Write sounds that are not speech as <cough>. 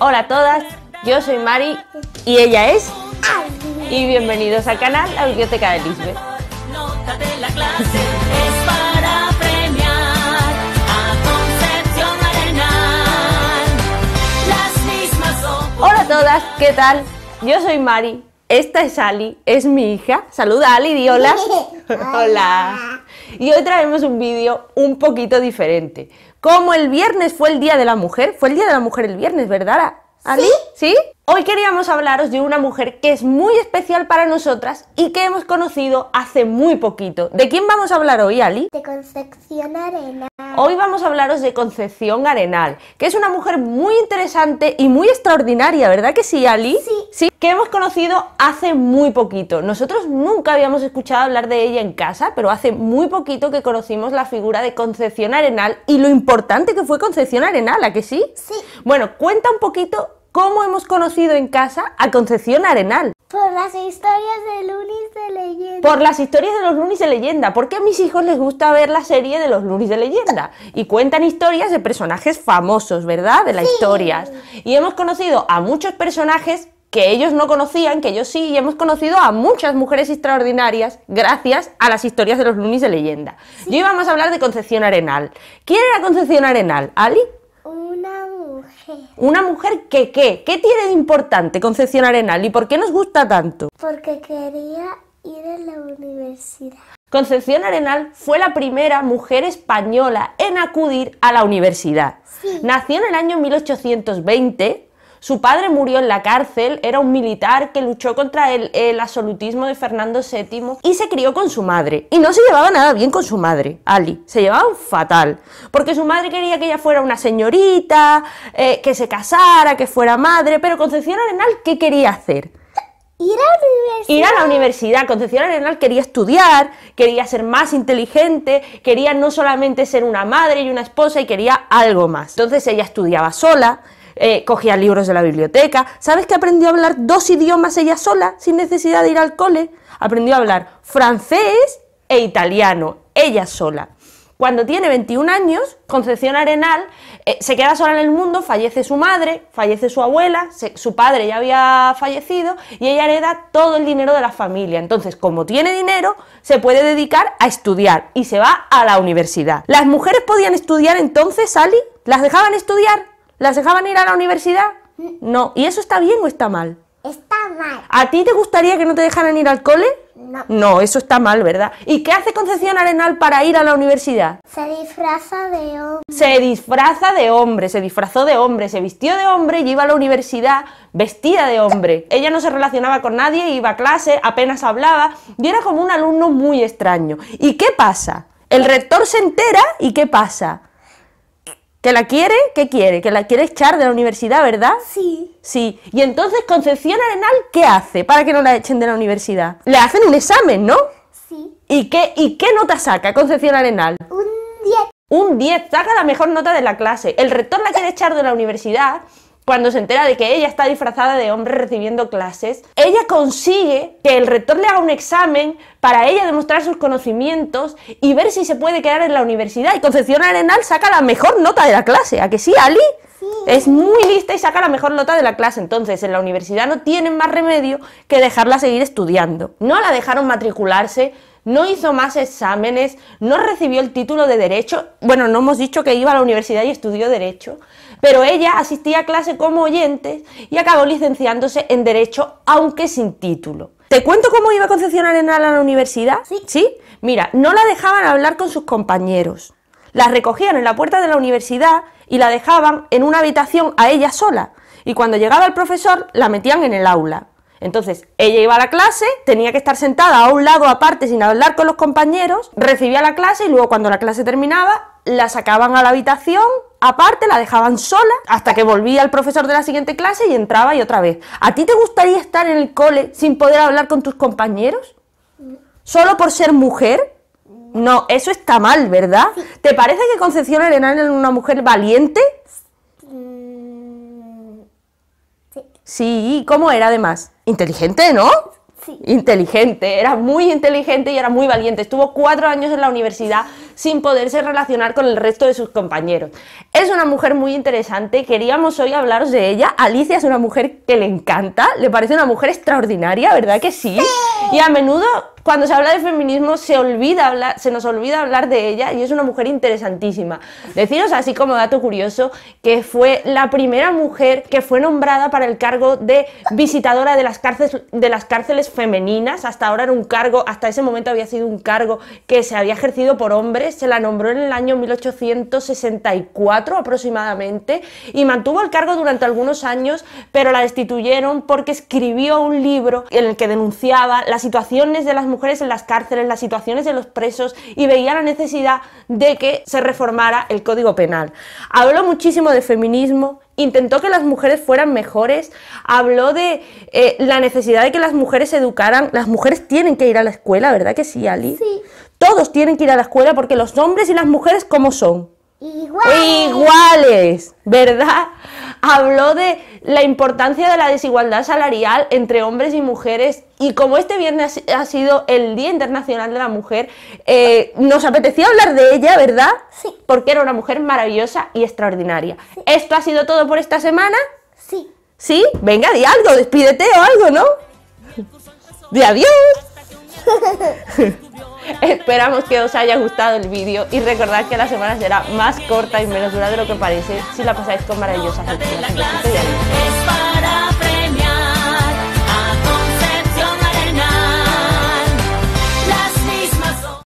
Hola a todas, yo soy Mari y ella es. Y bienvenidos al canal La Biblioteca de Lisbeth. Hola a todas, ¿qué tal? Yo soy Mari, esta es Ali, es mi hija. Saluda Ali, di hola. <laughs> hola. Y hoy traemos un vídeo un poquito diferente como el viernes fue el Día de la Mujer, fue el Día de la Mujer el viernes, ¿verdad? ¿Ali? ¿Sí? ¿Sí? Hoy queríamos hablaros de una mujer que es muy especial para nosotras y que hemos conocido hace muy poquito. ¿De quién vamos a hablar hoy, Ali? De Concepción Arenal. Hoy vamos a hablaros de Concepción Arenal, que es una mujer muy interesante y muy extraordinaria, ¿verdad que sí, Ali? Sí. Sí, que hemos conocido hace muy poquito. Nosotros nunca habíamos escuchado hablar de ella en casa, pero hace muy poquito que conocimos la figura de Concepción Arenal y lo importante que fue Concepción Arenal, ¿a que sí? Sí. Bueno, cuenta un poquito ¿Cómo hemos conocido en casa a Concepción Arenal? Por las historias de lunes de leyenda. Por las historias de los lunes de leyenda. Porque a mis hijos les gusta ver la serie de los lunes de leyenda. Y cuentan historias de personajes famosos, ¿verdad? De las historias. Y hemos conocido a muchos personajes que ellos no conocían, que yo sí, y hemos conocido a muchas mujeres extraordinarias gracias a las historias de los lunes de leyenda. Y hoy vamos a hablar de Concepción Arenal. ¿Quién era Concepción Arenal? ¿Ali? Una una mujer que qué? ¿Qué tiene de importante Concepción Arenal y por qué nos gusta tanto? Porque quería ir a la universidad. Concepción Arenal fue la primera mujer española en acudir a la universidad. Nació en el año 1820 su padre murió en la cárcel, era un militar que luchó contra el, absolutismo de Fernando VII y se crió con su madre. Y no se llevaba nada bien con su madre, Ali. Se llevaban fatal. Porque su madre quería que ella fuera una señorita, eh, que se casara, que fuera madre, pero Concepción Arenal, ¿qué quería hacer? Ir a la universidad. Ir a la universidad. Concepción Arenal quería estudiar, quería ser más inteligente, quería no solamente ser una madre y una esposa y quería algo más. Entonces ella estudiaba sola, eh, cogía libros de la biblioteca. ¿Sabes que aprendió a hablar dos idiomas ella sola, sin necesidad de ir al cole? Aprendió a hablar francés e italiano, ella sola. Cuando tiene 21 años, Concepción Arenal eh, se queda sola en el mundo, fallece su madre, fallece su abuela, su padre ya había fallecido y ella hereda todo el dinero de la familia. Entonces, como tiene dinero, se puede dedicar a estudiar y se va a la universidad. ¿Las mujeres podían estudiar entonces, Ali? ¿Las dejaban estudiar? ¿Las dejaban ir a la universidad? No. ¿Y eso está bien o está mal? Está mal. ¿A ti te gustaría que no te dejaran ir al cole? No. No, eso está mal, ¿verdad? ¿Y qué hace Concepción Arenal para ir a la universidad? Se disfraza de hombre. Se disfraza de hombre, se disfrazó de hombre, se vistió de hombre y iba a la universidad vestida de hombre. Ella no se relacionaba con nadie, iba a clase, apenas hablaba y era como un alumno muy extraño. ¿Y qué pasa? El rector se entera y ¿qué pasa? ¿Que la quiere? ¿Qué quiere? ¿Que la quiere echar de la universidad, verdad? Sí. Sí. Y entonces Concepción Arenal, ¿qué hace para que no la echen de la universidad? Le hacen un examen, ¿no? Sí. ¿Y qué, y qué nota saca Concepción Arenal? Un 10. Un 10, saca la mejor nota de la clase. El rector la quiere echar de la universidad cuando se entera de que ella está disfrazada de hombre recibiendo clases, ella consigue que el rector le haga un examen para ella demostrar sus conocimientos y ver si se puede quedar en la universidad. Y Concepción Arenal saca la mejor nota de la clase. ¿A que sí, Ali? Sí. Es muy lista y saca la mejor nota de la clase. Entonces, en la universidad no tienen más remedio que dejarla seguir estudiando. No la dejaron matricularse no hizo más exámenes, no recibió el título de derecho, bueno, no hemos dicho que iba a la universidad y estudió derecho, pero ella asistía a clase como oyente y acabó licenciándose en Derecho, aunque sin título. ¿Te cuento cómo iba Concepción Arenal a la universidad? Sí. ¿Sí? Mira, no la dejaban hablar con sus compañeros. La recogían en la puerta de la universidad y la dejaban en una habitación a ella sola. Y cuando llegaba el profesor, la metían en el aula. Entonces, ella iba a la clase, tenía que estar sentada a un lado aparte sin hablar con los compañeros, recibía la clase y luego cuando la clase terminaba, la sacaban a la habitación, aparte, la dejaban sola hasta que volvía el profesor de la siguiente clase y entraba y otra vez. ¿A ti te gustaría estar en el cole sin poder hablar con tus compañeros? ¿Solo por ser mujer? No, eso está mal, ¿verdad? ¿Te parece que Concepción Arenal era una mujer valiente? Sí. Sí, ¿cómo era además? Inteligente, ¿no? Sí. Inteligente, era muy inteligente y era muy valiente. Estuvo cuatro años en la universidad sin poderse relacionar con el resto de sus compañeros. Es una mujer muy interesante, queríamos hoy hablaros de ella. Alicia es una mujer que le encanta, le parece una mujer extraordinaria, ¿verdad que sí. sí. Y a menudo, cuando se habla de feminismo, se, olvida hablar, se nos olvida hablar de ella y es una mujer interesantísima. Deciros así como dato curioso que fue la primera mujer que fue nombrada para el cargo de visitadora de las cárceles, de las cárceles femeninas. Hasta ahora era un cargo, hasta ese momento había sido un cargo que se había ejercido por hombres. Se la nombró en el año 1864 aproximadamente y mantuvo el cargo durante algunos años, pero la destituyeron porque escribió un libro en el que denunciaba la situaciones de las mujeres en las cárceles, las situaciones de los presos y veía la necesidad de que se reformara el Código Penal. Habló muchísimo de feminismo, intentó que las mujeres fueran mejores, habló de eh, la necesidad de que las mujeres se educaran. Las mujeres tienen que ir a la escuela, ¿verdad que sí, Ali? Sí. Todos tienen que ir a la escuela porque los hombres y las mujeres, ¿cómo son? Iguales. Iguales, ¿verdad? habló de la importancia de la desigualdad salarial entre hombres y mujeres y como este viernes ha sido el Día Internacional de la Mujer, eh, nos apetecía hablar de ella, ¿verdad? Sí. Porque era una mujer maravillosa y extraordinaria. ¿Esto ha sido todo por esta semana? Sí. ¿Sí? Venga, di algo, despídete o algo, ¿no? <laughs> De adiós. <laughs> Esperamos que os haya gustado el vídeo y recordad que la semana será más corta y menos dura de lo que parece si la pasáis con maravillosas